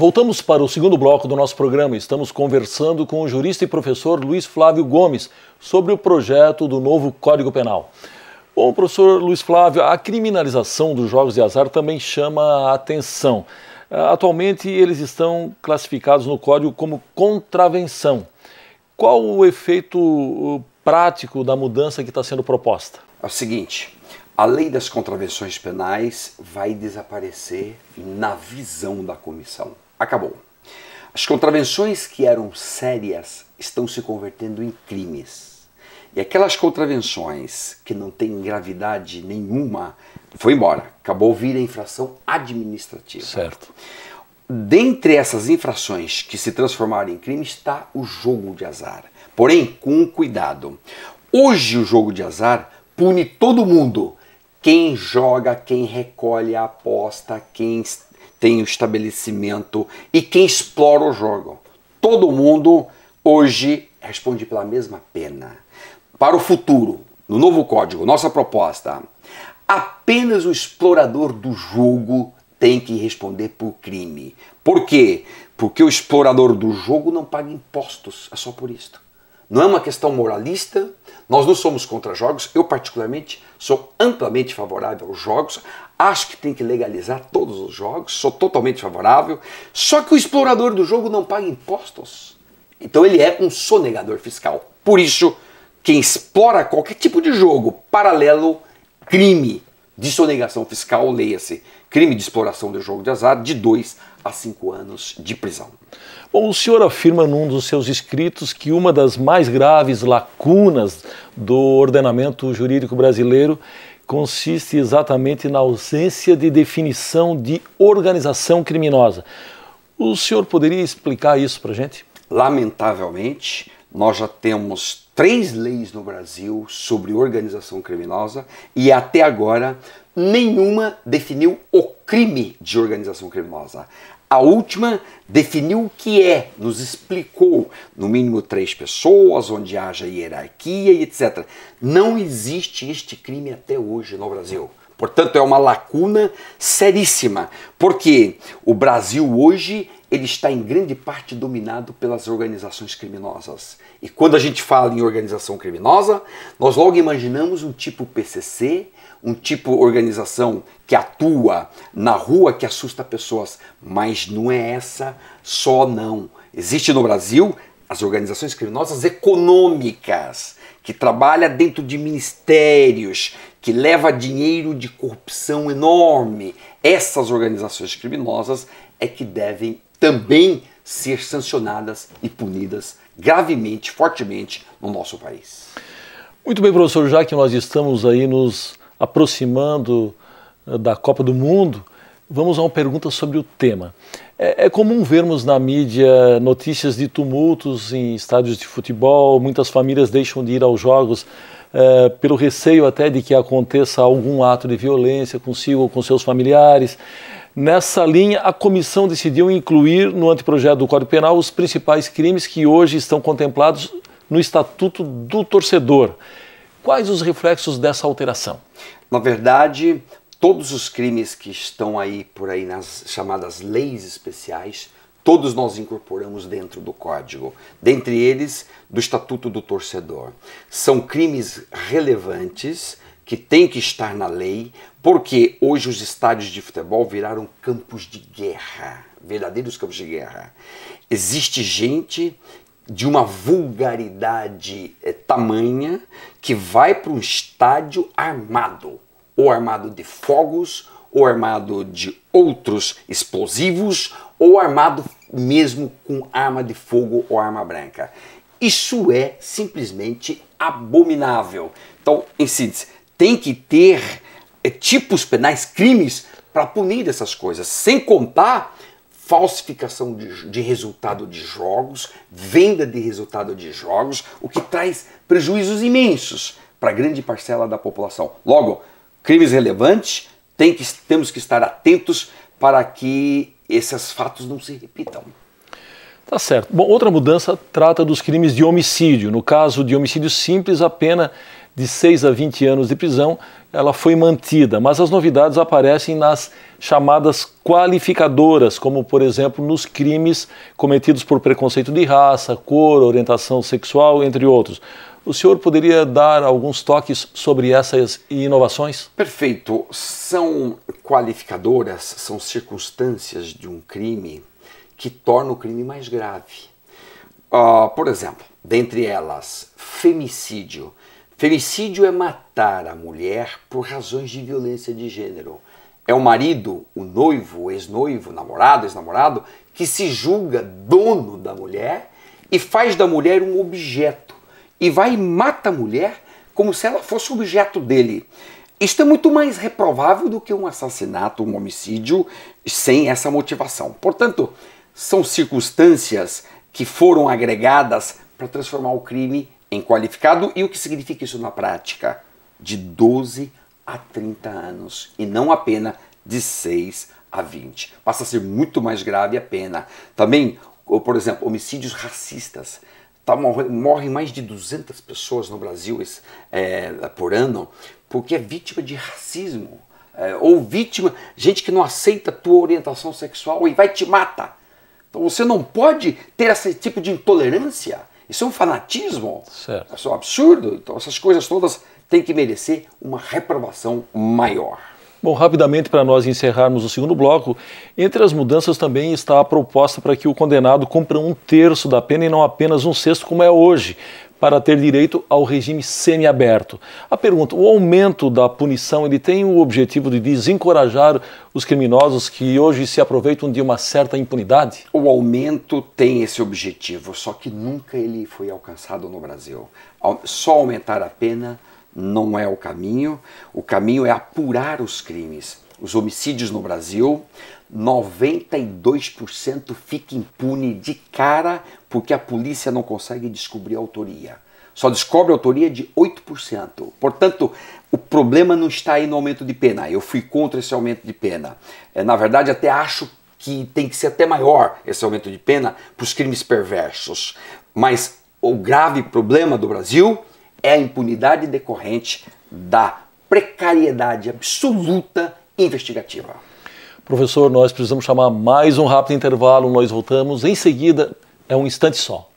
Voltamos para o segundo bloco do nosso programa. Estamos conversando com o jurista e professor Luiz Flávio Gomes sobre o projeto do novo Código Penal. Bom, professor Luiz Flávio, a criminalização dos jogos de azar também chama a atenção. Atualmente, eles estão classificados no Código como contravenção. Qual o efeito prático da mudança que está sendo proposta? É o seguinte: a lei das contravenções penais vai desaparecer na visão da comissão acabou. As contravenções que eram sérias estão se convertendo em crimes. E aquelas contravenções que não têm gravidade nenhuma, foi embora. Acabou vir a infração administrativa. Certo. Dentre essas infrações que se transformaram em crime está o jogo de azar. Porém, com cuidado. Hoje o jogo de azar pune todo mundo. Quem joga, quem recolhe a aposta, quem tem o estabelecimento e quem explora o jogo. Todo mundo hoje responde pela mesma pena. Para o futuro, no novo código, nossa proposta, apenas o explorador do jogo tem que responder por crime. Por quê? Porque o explorador do jogo não paga impostos, é só por isso. Não é uma questão moralista, nós não somos contra jogos, eu particularmente sou amplamente favorável aos jogos, acho que tem que legalizar todos os jogos, sou totalmente favorável, só que o explorador do jogo não paga impostos. Então ele é um sonegador fiscal. Por isso, quem explora qualquer tipo de jogo paralelo, crime de sonegação fiscal, leia-se crime de exploração do jogo de azar, de dois a cinco anos de prisão. Bom, o senhor afirma num dos seus escritos que uma das mais graves lacunas do ordenamento jurídico brasileiro consiste exatamente na ausência de definição de organização criminosa. O senhor poderia explicar isso para gente? Lamentavelmente, nós já temos três leis no Brasil sobre organização criminosa e até agora nenhuma definiu o crime de organização criminosa. A última definiu o que é, nos explicou, no mínimo três pessoas, onde haja hierarquia e etc. Não existe este crime até hoje no Brasil. Portanto, é uma lacuna seríssima, porque o Brasil hoje ele está em grande parte dominado pelas organizações criminosas. E quando a gente fala em organização criminosa, nós logo imaginamos um tipo PCC, um tipo organização que atua na rua que assusta pessoas, mas não é essa só não. Existe no Brasil as organizações criminosas econômicas, que trabalha dentro de ministérios, que leva dinheiro de corrupção enorme. Essas organizações criminosas é que devem também ser sancionadas e punidas gravemente, fortemente no nosso país. Muito bem, professor, já que nós estamos aí nos aproximando eh, da Copa do Mundo, vamos a uma pergunta sobre o tema. É, é, comum vermos na mídia notícias de tumultos em estádios de futebol, muitas famílias deixam de ir aos jogos é, pelo receio até de que aconteça algum ato de violência consigo ou com seus familiares. Nessa linha, a comissão decidiu incluir no anteprojeto do Código Penal os principais crimes que hoje estão contemplados no Estatuto do Torcedor. Quais os reflexos dessa alteração? Na verdade, todos os crimes que estão aí por aí nas chamadas leis especiais, todos nós incorporamos dentro do código, dentre eles do Estatuto do Torcedor. São crimes relevantes que tem que estar na lei, porque hoje os estádios de futebol viraram campos de guerra, verdadeiros campos de guerra. Existe gente de uma vulgaridade é, tamanha que vai para um estádio armado, ou armado de fogos, ou armado de outros explosivos, ou armado mesmo com arma de fogo ou arma branca. Isso é simplesmente abominável. Então, em síntese, tem que ter é, tipos penais, crimes, para punir essas coisas. Sem contar falsificação de, de, resultado de jogos, venda de resultado de jogos, o que traz prejuízos imensos para grande parcela da população. Logo, crimes relevantes, tem que, temos que estar atentos para que esses fatos não se repitam. Tá certo. Bom, outra mudança trata dos crimes de homicídio. No caso de homicídio simples, a pena de 6 a 20 anos de prisão, ela foi mantida, mas as novidades aparecem nas chamadas qualificadoras, como por exemplo nos crimes cometidos por preconceito de raça, cor, orientação sexual, entre outros. O senhor poderia dar alguns toques sobre essas inovações? Perfeito. São qualificadoras, são circunstâncias de um crime que torna o crime mais grave. Uh, por exemplo, dentre elas, femicídio Felicídio é matar a mulher por razões de violência de gênero. É o marido, o noivo, o ex-noivo, namorado, ex-namorado, que se julga dono da mulher e faz da mulher um objeto. E vai e mata a mulher como se ela fosse objeto dele. Isto é muito mais reprovável do que um assassinato, um homicídio sem essa motivação. Portanto, são circunstâncias que foram agregadas para transformar o crime em qualificado e o que significa isso na prática? De 12 a 30 anos e não a pena de 6 a 20. Passa a ser muito mais grave a pena. Também, por exemplo, homicídios racistas. Tá, morrem mais de 200 pessoas no Brasil é, por ano porque é vítima de racismo. É, ou vítima, gente que não aceita a tua orientação sexual e vai te mata. Então você não pode ter esse tipo de intolerância. Isso é um fanatismo. Certo. Isso é um absurdo. Então, essas coisas todas têm que merecer uma reprovação maior. Bom, rapidamente, para nós encerrarmos o segundo bloco, entre as mudanças também está a proposta para que o condenado cumpra um terço da pena e não apenas um sexto, como é hoje para ter direito ao regime semiaberto. A pergunta: o aumento da punição ele tem o objetivo de desencorajar os criminosos que hoje se aproveitam de uma certa impunidade? O aumento tem esse objetivo, só que nunca ele foi alcançado no Brasil. Só aumentar a pena não é o caminho. O caminho é apurar os crimes. Os homicídios no Brasil 92% fica impune de cara porque a polícia não consegue descobrir a autoria. Só descobre a autoria de 8%. Portanto, o problema não está aí no aumento de pena. Eu fui contra esse aumento de pena. É, na verdade, até acho que tem que ser até maior esse aumento de pena para os crimes perversos. Mas o grave problema do Brasil é a impunidade decorrente da precariedade absoluta investigativa. Professor, nós precisamos chamar mais um rápido intervalo, nós voltamos. Em seguida, é um instante só.